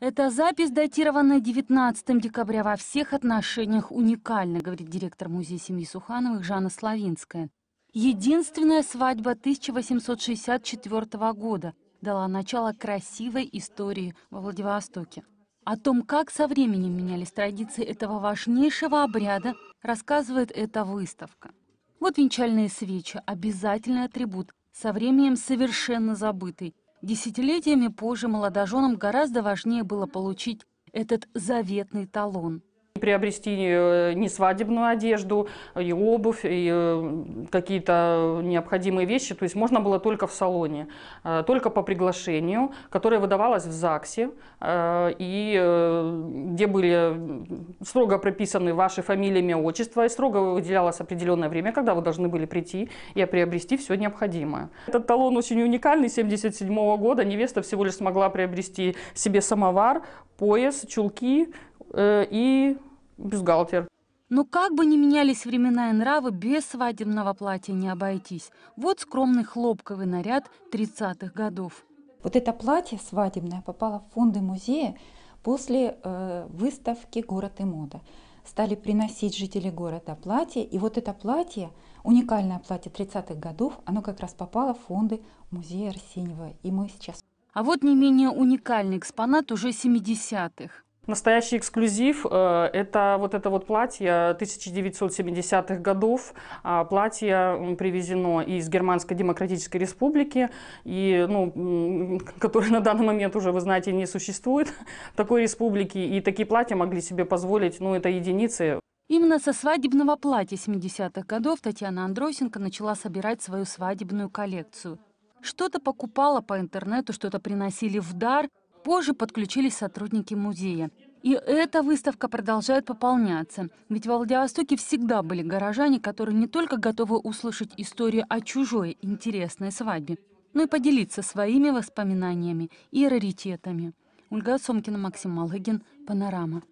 Эта запись, датированная 19 декабря, во всех отношениях уникальна, говорит директор музея семьи Сухановых Жанна Славинская. Единственная свадьба 1864 года дала начало красивой истории во Владивостоке. О том, как со временем менялись традиции этого важнейшего обряда, рассказывает эта выставка. Вот венчальные свечи – обязательный атрибут, со временем совершенно забытый. Десятилетиями позже молодоженам гораздо важнее было получить этот заветный талон приобрести э, не свадебную одежду, и обувь, и э, какие-то необходимые вещи. То есть можно было только в салоне, э, только по приглашению, которое выдавалось в ЗАГСе, и где были строго прописаны ваши фамилия, имя, отчество, и строго выделялось определенное время, когда вы должны были прийти и приобрести все необходимое. Этот талон очень уникальный, 77 -го года. Невеста всего лишь смогла приобрести себе самовар, пояс, чулки э, и бюстгальтер. Но как бы ни менялись времена и нравы, без свадебного платья не обойтись. Вот скромный хлопковый наряд 30-х годов. Вот это платье свадебное попало в фонды музея После э, выставки «Город и мода» стали приносить жители города платье, и вот это платье, уникальное платье 30-х годов, оно как раз попало в фонды музея Арсеньева, и мы сейчас... А вот не менее уникальный экспонат уже 70-х. Настоящий эксклюзив э, – это вот это вот платье 1970-х годов. А, платье привезено из Германской Демократической Республики, и, ну, которое на данный момент уже, вы знаете, не существует такой республики. И такие платья могли себе позволить, ну, это единицы. Именно со свадебного платья 70-х годов Татьяна Андросенко начала собирать свою свадебную коллекцию. Что-то покупала по интернету, что-то приносили в дар – Позже подключились сотрудники музея. И эта выставка продолжает пополняться. Ведь во Владивостоке всегда были горожане, которые не только готовы услышать историю о чужой интересной свадьбе, но и поделиться своими воспоминаниями и раритетами. Ольга Сомкина, Максим Малыгин, «Панорама».